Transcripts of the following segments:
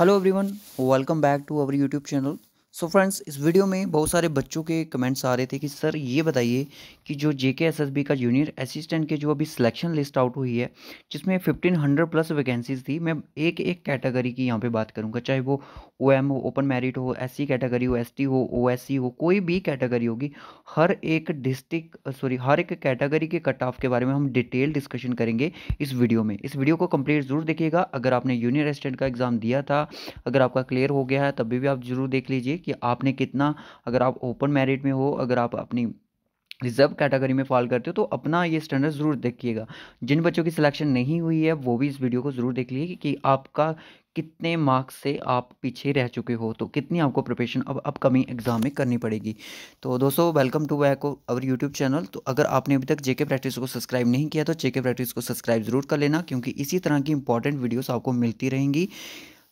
hello everyone welcome back to our youtube channel so so friends इस video में बहुत सारे बच्चों के कमेंट्स आ रहे थे कि सर ये बताइए कि जो J K S S B का जूनियर असिस्टेंट के जो अभी सिलेक्शन लिस्ट आउट हुई है जिसमें फिफ्टीन हंड्रेड प्लस वैकेंसीज थी मैं एक एक कैटेगरी की यहाँ पे बात करूँगा चाहे वो ओ एम हो ओपन मेरिट हो एस सी कैटेगरी हो एस टी हो ओ एस सी हो कोई भी कैटेगरी होगी हर एक डिस्ट्रिक्ट सॉरी हर एक कैटेगरी के कट ऑफ के बारे में हम डिटेल डिस्कशन करेंगे इस वीडियो में इस वीडियो को कम्प्लीट ज़रूर देखिएगा अगर आपने जूनियर असिस्टेंट का एग्ज़ाम दिया था अगर आपका क्लियर हो गया है तभी भी आप ज़रूर देख लीजिए कि आपने कितना अगर आप ओपन मेरिट में हो अगर आप अपनी रिजर्व कैटेगरी में फॉल करते हो तो अपना ये स्टैंडर्ड ज़रूर देखिएगा जिन बच्चों की सिलेक्शन नहीं हुई है वो भी इस वीडियो को ज़रूर देख लीजिए कि आपका कितने मार्क्स से आप पीछे रह चुके हो तो कितनी आपको प्रिपरेशन अब अपकमिंग एग्जाम में करनी पड़ेगी तो दोस्तों welcome to back our YouTube channel तो अगर आपने अभी तक जेके प्रैक्टिस को सब्सक्राइब नहीं किया तो जेके प्रैक्टिस को सब्सक्राइब जरूर कर लेना क्योंकि इसी तरह की इंपॉर्टेंट वीडियोज आपको मिलती रहेंगी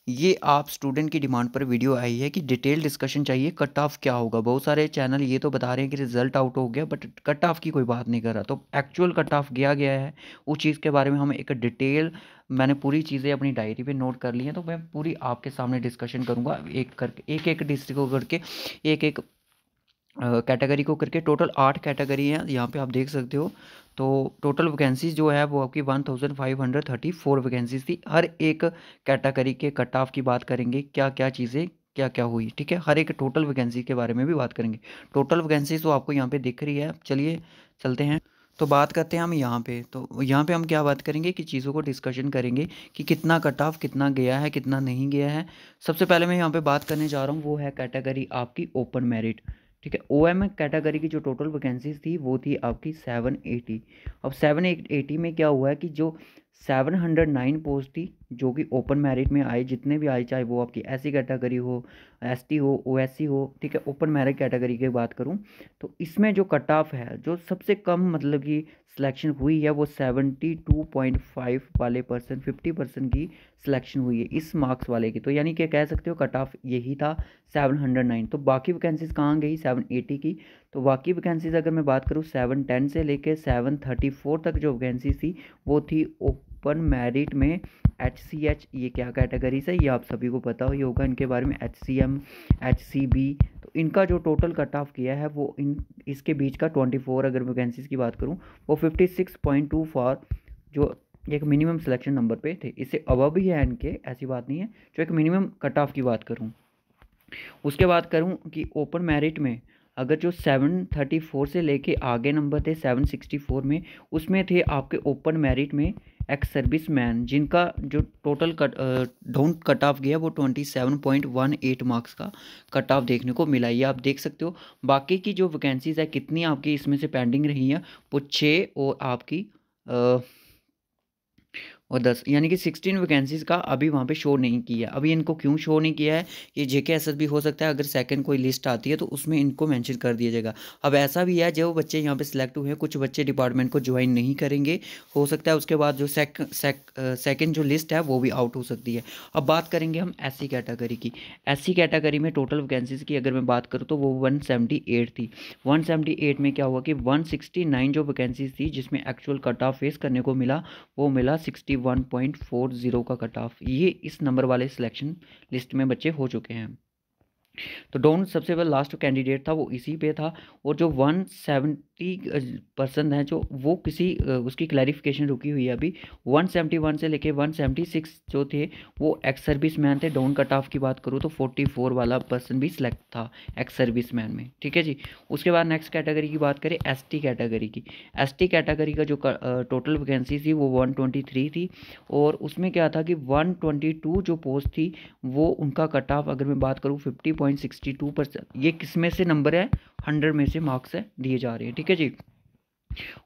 ये आप स्टूडेंट की डिमांड पर वीडियो आई है कि डिटेल डिस्कशन चाहिए कट ऑफ क्या होगा बहुत सारे चैनल ये तो बता रहे हैं कि रिजल्ट आउट हो गया बट कट ऑफ की कोई बात नहीं कर रहा तो एक्चुअल कट ऑफ गया गया है उस चीज़ के बारे में हम एक डिटेल मैंने पूरी चीज़ें अपनी डायरी पे नोट कर ली हैं तो मैं पूरी आपके सामने डिस्कशन करूँगा एक करके एक एक डिस्ट्रिक्ट को करके एक एक कैटेगरी को करके टोटल आठ कैटेगरी हैं यहाँ पे आप देख सकते हो तो टोटल वैकेंसीज जो है वो आपकी one thousand five hundred thirty four vacancies थी हर एक कैटेगरी के कट ऑफ की बात करेंगे क्या क्या चीज़ें क्या क्या हुई ठीक है हर एक टोटल वैकेंसी के बारे में भी बात करेंगे टोटल वैकेंसीज तो आपको यहाँ पर दिख रही है चलिए चलते हैं तो बात करते हैं हम यहाँ पे तो यहाँ पे हम क्या बात करेंगे कि चीज़ों को डिस्कशन करेंगे कि कितना कट ऑफ कितना गया है कितना नहीं गया है सबसे पहले मैं यहाँ पे बात करने जा रहा हूँ वो है कैटेगरी आपकी ओपन मेरिट ठीक है ओ एम कैटेगरी की जो टोटल वैकेंसीज थी वो थी आपकी सेवन एटी अब सेवन एटी में क्या हुआ है कि जो सेवन हंड्रेड नाइन पोस्ट थी जो कि ओपन मेरिट में आए जितने भी आए चाहे वो आपकी एस सी कैटेगरी हो एस टी हो ओ एस सी हो ठीक है ओपन मेरिट कैटेगरी की बात करूँ तो इसमें जो कट ऑफ है जो सबसे कम मतलब कि सिलेक्शन हुई है वो सेवेंटी टू पॉइंट फाइव वाले परसेंट फिफ्टी परसेंट की सिलेक्शन हुई है इस मार्क्स वाले की तो यानी कि कह सकते हो कट ऑफ यही था सेवन हंड्रेड नाइन तो बाकी वैकेंसीज कहाँ गई सेवन एटी की तो बाकी वैकेंसीज अगर मैं बात करूँ सेवन टेन से लेके सेवन थर्टी फोर तक जो वैकेंसी थी वो थी ओपन मैरिट में एच सी एच ये क्या कैटेगरीज है ये आप सभी को पता ही होगा इनके बारे में H C M H C B तो इनका जो टोटल कट ऑफ किया है वो इन इसके बीच का ट्वेंटी फोर अगर वैकेंसीज की बात करूँ वो fifty six point two four जो एक मिनिमम सिलेक्शन नंबर पे थे इससे अब भी है इनके ऐसी बात नहीं है जो एक मिनिमम कट ऑफ की बात करूँ उसके बाद करूँ कि ओपन मेरिट में अगर जो 734 से लेके आगे नंबर थे 764 में उसमें थे आपके ओपन मैरिट में एक्स सर्विस मैन जिनका जो total cut down cut off गया वो 27.18 मार्क्स का कट ऑफ देखने को मिला ये आप देख सकते हो बाकी की जो वैकेंसीज़ है कितनी आपकी इसमें से पेंडिंग रही हैं वो छः और आपकी आ, और दस यानी कि सिक्सटीन वैकेंसीज का अभी वहाँ पे शो नहीं किया अभी इनको क्यों शो नहीं किया है ये जेके एस एस भी हो सकता है अगर सेकंड कोई लिस्ट आती है तो उसमें इनको मेंशन कर दिया जाएगा अब ऐसा भी है जो बच्चे यहाँ पे सिलेक्ट हुए हैं कुछ बच्चे डिपार्टमेंट को ज्वाइन नहीं करेंगे हो सकता है उसके बाद जो सेक सेक, जो लिस्ट है वो भी आउट हो सकती है अब बात करेंगे हम एस कैटेगरी की एस कैटेगरी में टोटल वैकेंसीज की अगर मैं बात करूँ तो वो वन थी वन में क्या हुआ कि वन जो वैकेंसीज थी जिसमें एक्चुअल कट ऑफ फेस करने को मिला वो मिला sixty one point four zero का कट ऑफ ये इस नंबर वाले सिलेक्शन लिस्ट में बच्चे हो चुके हैं तो डोन सबसे पहले लास्ट कैंडिडेट था वो इसी पे था और जो वन सेवेंटी परसेंट हैं जो वो किसी उसकी क्लैरिफिकेशन रुकी हुई है अभी वन सेवेंटी वन से लेके वन सेवेंटी सिक्स जो थे वो एक्स सर्विस मैन थे डोन कट ऑफ की बात करूँ तो फोर्टी फोर वाला पर्सन भी सिलेक्ट था एक्स सर्विस मैन में ठीक है जी उसके बाद नेक्स्ट कैटेगरी की बात करें एस टी कैटेगरी की एस टी कैटेगरी का जो टोटल वैकेंसी थी वो वन ट्वेंटी थ्री थी और उसमें क्या था कि वन ट्वेंटी टू जो पोस्ट थी वो उनका कट ऑफ अगर मैं बात करूँ fifty point six sixty two percent ये किस में से नंबर है हंड्रेड में से मार्क्स दिए जा रहे हैं ठीक है जी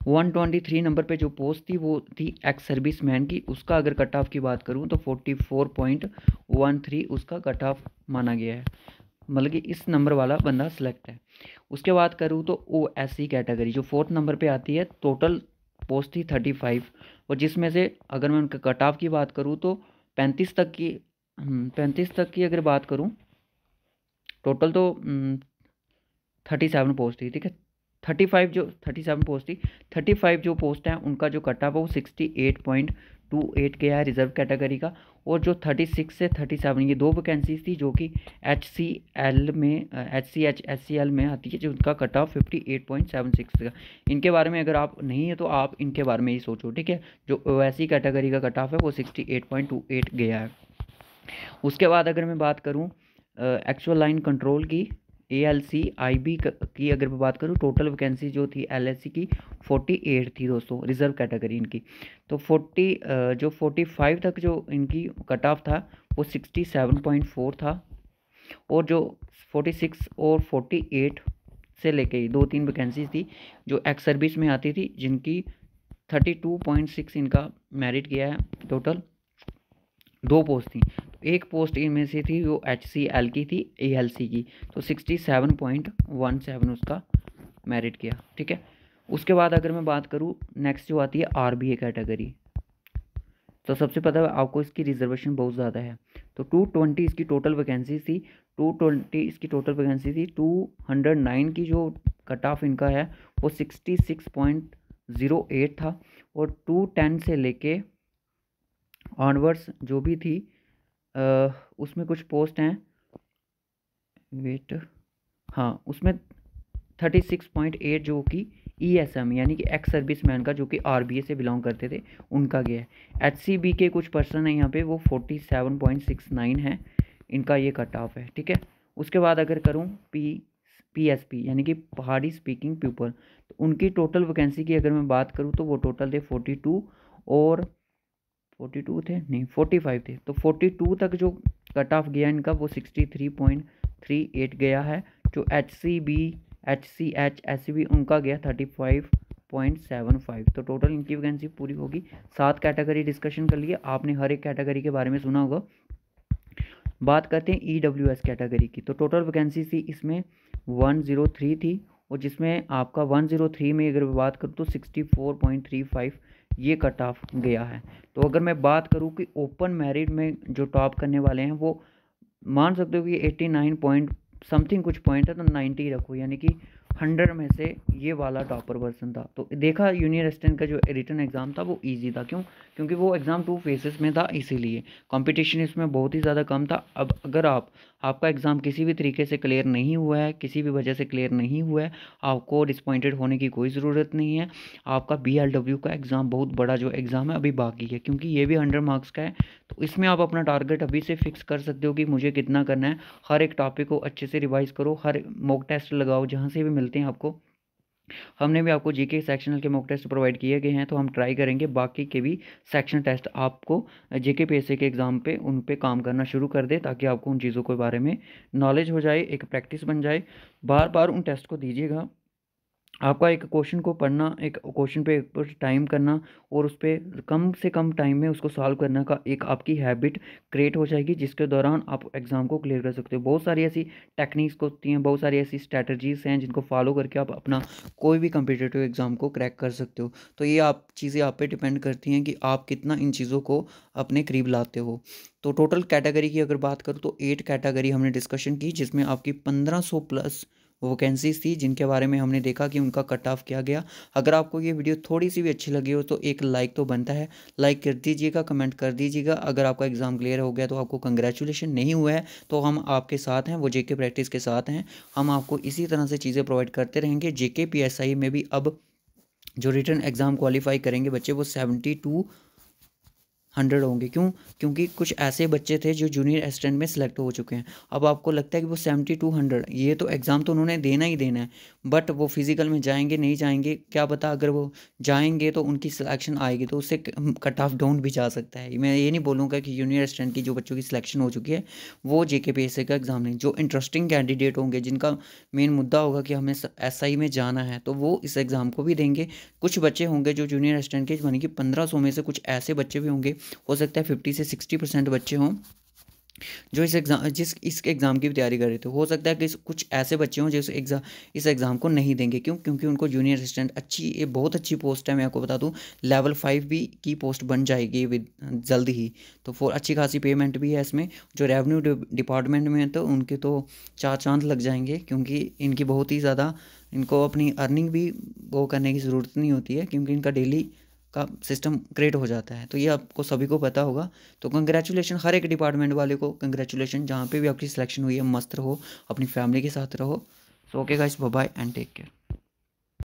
वन ट्वेंटी थ्री नंबर पे जो पोस्ट थी वो थी एक्स सर्विस मैन की उसका अगर कट ऑफ की बात करूँ तो forty four point one three उसका कट ऑफ माना गया है मतलब कि इस नंबर वाला बंदा सेलेक्ट है उसके बाद करूँ तो ओ एस सी कैटेगरी जो फोर्थ नंबर पर आती है टोटल पोस्ट थी थर्टी फाइव और जिसमें से अगर मैं उनके कट ऑफ की बात करूँ तो पैंतीस तक की हम्म, पैंतीस तक की अगर बात करूँ टोटल तो थर्टी सेवन पोस्ट थी ठीक है थर्टी फाइव जो थर्टी सेवन पोस्ट थी थर्टी फाइव जो पोस्ट हैं उनका जो कट ऑफ है वो sixty eight point two eight के है रिजर्व कैटेगरी का और जो थर्टी सिक्स से थर्टी सेवन ये दो वैकेंसीज थी जो कि एच सी एल में H C H H C L में आती है जो उनका cut off fifty eight point seven six का इनके बारे में अगर आप नहीं है तो आप इनके बारे में ही सोचो ठीक है जो ओ एस सी कैटेगरी का कट ऑफ है वो sixty eight point two eight गया है उसके बाद अगर मैं बात करूँ एक्चुअल लाइन कंट्रोल की A L C I B की अगर मैं बात करूँ टोटल वैकेंसी जो थी एल एस सी की फोर्टी एट थी दोस्तों रिजर्व कैटेगरी इनकी तो फोर्टी जो फोर्टी फाइव तक जो इनकी कट ऑफ था वो सिक्सटी सेवन पॉइंट फोर था और जो फोर्टी सिक्स और फोर्टी एट से लेके दो तीन वैकेंसी थी जो एक्स सर्विस में आती थी जिनकी थर्टी टू पॉइंट सिक्स इनका मेरिट गया है टोटल दो पोस्ट थी एक पोस्ट इनमें से थी वो एच की थी ए की तो sixty seven point one seven उसका मेरिट किया ठीक है उसके बाद अगर मैं बात करूँ नेक्स्ट जो आती है आर कैटेगरी तो सबसे पता है आपको इसकी रिजर्वेशन बहुत ज़्यादा है तो टू ट्वेंटी इसकी टोटल वैकेंसी थी टू ट्वेंटी इसकी टोटल वैकेंसी थी टू हंड्रेड नाइन की जो कट ऑफ इनका है वो sixty six point zero eight था और टू टेन से लेके ऑनवर्स जो भी थी उसमें कुछ पोस्ट हैं वेट हाँ उसमें थर्टी सिक्स पॉइंट एट जो कि ई एस एम यानी कि एक्स सर्विस मैन का जो कि आर बी ए से बिलोंग करते थे उनका गया है एच सी बी के कुछ पर्सन हैं यहाँ पे वो forty seven point six nine है इनका ये कट ऑफ है ठीक है उसके बाद अगर करूँ पी पी एस पी यानी कि पहाड़ी स्पीकिंग पीपल तो उनकी टोटल वैकेंसी की अगर मैं बात करूँ तो वो टोटल थे फोर्टी टू और फोर्टी टू थे नहीं फोर्टी फाइव थे तो फोर्टी टू तक जो कट ऑफ गया इनका वो sixty three point three eight गया है जो H C B H C H S C B उनका गया thirty five point seven five तो टोटल इनकी वैकेंसी पूरी होगी सात कैटेगरी डिस्कशन कर लिए आपने हर एक कैटेगरी के बारे में सुना होगा बात करते हैं ई डब्ल्यू एस कैटेगरी की तो टोटल वैकेंसी थी इसमें वन ज़ीरो थ्री थी और जिसमें आपका वन ज़ीरो थ्री में अगर बात करूँ तो sixty four point three five ये कट ऑफ गया है तो अगर मैं बात करूँ कि ओपन मैरिट में जो टॉप करने वाले हैं वो मान सकते हो कि एट्टी नाइन पॉइंट समथिंग कुछ पॉइंट है तो नाइन्टी रखो यानी कि हंड्रेड में से ये वाला टॉपर पर्सन था तो देखा यूनियन रेस्टेंट का जो रिटर्न एग्ज़ाम था वो ईजी था क्यों क्योंकि वो एग्ज़ाम टू फेसेस में था इसीलिए कंपटीशन इसमें बहुत ही ज़्यादा कम था अब अगर आप आपका एग्ज़ाम किसी भी तरीके से क्लियर नहीं हुआ है किसी भी वजह से क्लियर नहीं हुआ है आपको डिसपॉइंटेड होने की कोई ज़रूरत नहीं है आपका बी का एग्ज़ाम बहुत बड़ा जो एग्ज़ाम है अभी बाकी है क्योंकि ये भी हंड्रेड मार्क्स का है तो इसमें आप अपना टारगेट अभी से फिक्स कर सकते हो कि मुझे कितना करना है हर एक टॉपिक को अच्छे से रिवाइज़ करो हर मॉक टेस्ट लगाओ जहाँ से भी मिलते हैं आपको हमने भी आपको जीके सेक्शनल के मॉक टेस्ट प्रोवाइड किए गए हैं तो हम ट्राई करेंगे बाकी के भी सेक्शन टेस्ट आपको जीके पी के एग्ज़ाम पे उन पे काम करना शुरू कर दे ताकि आपको उन चीज़ों के बारे में नॉलेज हो जाए एक प्रैक्टिस बन जाए बार बार उन टेस्ट को दीजिएगा आपका एक क्वेश्चन को पढ़ना एक क्वेश्चन पे टाइम करना और उस पर कम से कम टाइम में उसको सॉल्व करने का एक आपकी हैबिट क्रिएट हो जाएगी जिसके दौरान आप एग्ज़ाम को क्लियर कर सकते हो बहुत सारी ऐसी टेक्निक्स होती हैं बहुत सारी ऐसी स्ट्रैटजीज़ हैं जिनको फॉलो करके आप अपना कोई भी कम्पिटेटिव एग्ज़ाम को क्रैक कर सकते हो तो ये आप चीज़ें आप पर डिपेंड करती हैं कि आप कितना इन चीज़ों को अपने करीब लाते हो तो टोटल कैटेगरी की अगर बात करूँ तो एट कैटेगरी हमने डिस्कशन की जिसमें आपकी पंद्रह सौ प्लस वैकेंसीज थी जिनके बारे में हमने देखा कि उनका कट ऑफ किया गया अगर आपको ये वीडियो थोड़ी सी भी अच्छी लगी हो तो एक लाइक तो बनता है लाइक कर दीजिएगा कमेंट कर दीजिएगा अगर आपका एग्ज़ाम क्लियर हो गया तो आपको कंग्रेचुलेशन नहीं हुआ है तो हम आपके साथ हैं वो जेके प्रैक्टिस के साथ हैं हम आपको इसी तरह से चीज़ें प्रोवाइड करते रहेंगे जेके पी में भी अब जो रिटर्न एग्ज़ाम क्वालिफाई करेंगे बच्चे वो सेवेंटी टू हंड्रेड होंगे क्यों क्योंकि कुछ ऐसे बच्चे थे जो जूनियर असिस्टेंट में सिलेक्ट हो चुके हैं अब आपको लगता है कि वो सेवेंटी टू हंड्रेड ये तो एग्ज़ाम तो उन्होंने देना ही देना है बट वो फिज़िकल में जाएंगे नहीं जाएंगे क्या पता अगर वो जाएंगे तो उनकी सिलेक्शन आएगी तो उससे कट ऑफ डाउन भी जा सकता है मैं ये नहीं बोलूँगा कि जूनियर असिस्टेंट की जो बच्चों की सिलेक्शन हो चुकी है वो जे के का एग्ज़ाम नहीं जो इंटरेस्टिंग कैंडिडेट होंगे जिनका मेन मुद्दा होगा कि हमें एस आई में जाना है तो वो इस एग्ज़ाम को भी देंगे कुछ बच्चे होंगे जो जूनियर असिस्टेंट के यानी कि पंद्रह सौ में से कुछ ऐसे बच्चे भी होंगे हो सकता है फिफ्टी से सिक्सटी परसेंट बच्चे हों जो इस एग्ज़ाम जिस इस एग्ज़ाम की भी तैयारी कर रहे थे हो सकता है कि कुछ ऐसे बच्चे हों जो इस एग्ज़ाम इस एग्ज़ाम को नहीं देंगे क्यों क्योंकि उनको जूनियर असिस्टेंट अच्छी ये बहुत अच्छी पोस्ट है मैं आपको बता दूं लेवल फाइव भी की पोस्ट बन जाएगी विद जल्द ही तो फोर अच्छी खासी पेमेंट भी है इसमें जो रेवन्यू डिपार्टमेंट में है तो उनके तो चार चांद लग जाएंगे क्योंकि इनकी बहुत ही ज़्यादा इनको अपनी अर्निंग भी वो करने की ज़रूरत नहीं होती है क्योंकि इनका डेली का सिस्टम क्रिएट हो जाता है तो ये आपको सभी को पता होगा तो कंग्रेचुलेशन हर एक डिपार्टमेंट वाले को कंग्रेचुलेशन जहाँ पे भी आपकी सिलेक्शन हुई है मस्त रहो अपनी फैमिली के साथ रहो so okay guys bye and take care